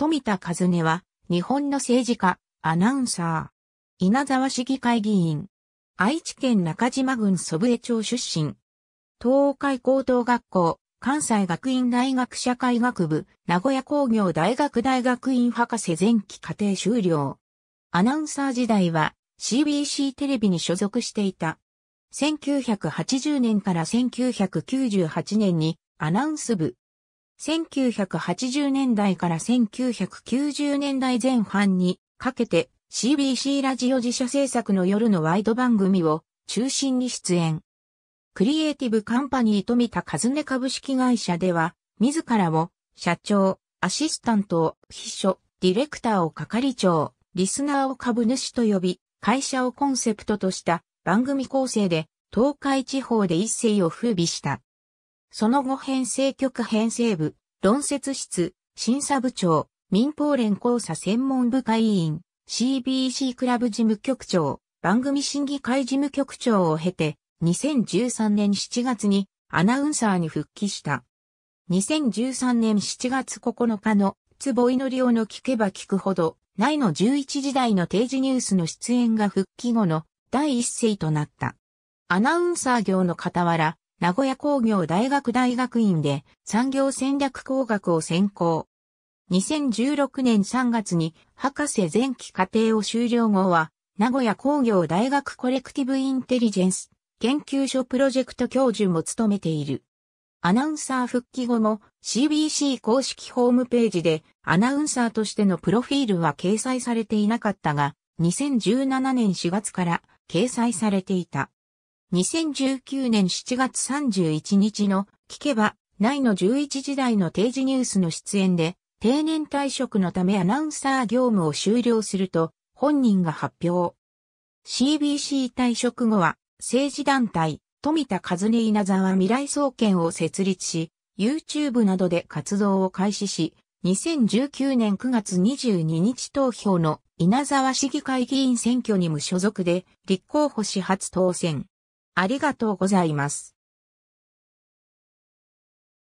富田和音は、日本の政治家、アナウンサー。稲沢市議会議員。愛知県中島郡祖父江町出身。東海高等学校、関西学院大学社会学部、名古屋工業大学大学院博士前期課程修了。アナウンサー時代は CBC テレビに所属していた。1980年から1998年にアナウンス部、1980年代から1990年代前半にかけて CBC ラジオ自社制作の夜のワイド番組を中心に出演。クリエイティブカンパニー富田和音株式会社では、自らを社長、アシスタント秘書、ディレクターを係長、リスナーを株主と呼び、会社をコンセプトとした番組構成で東海地方で一世を風靡した。その後編成局編成部、論説室、審査部長、民放連交差専門部会委員、CBC クラブ事務局長、番組審議会事務局長を経て、2013年7月にアナウンサーに復帰した。2013年7月9日の坪井のりおの聞けば聞くほど、内の11時台の定時ニュースの出演が復帰後の第一声となった。アナウンサー業の傍ら、名古屋工業大学大学院で産業戦略工学を専攻。2016年3月に博士前期課程を終了後は、名古屋工業大学コレクティブインテリジェンス研究所プロジェクト教授も務めている。アナウンサー復帰後も CBC 公式ホームページでアナウンサーとしてのプロフィールは掲載されていなかったが、2017年4月から掲載されていた。2019年7月31日の聞けば内の11時台の定時ニュースの出演で定年退職のためアナウンサー業務を終了すると本人が発表。CBC 退職後は政治団体富田和音稲沢未来総研を設立し YouTube などで活動を開始し2019年9月22日投票の稲沢市議会議員選挙に無所属で立候補し初当選。ありがとうございます。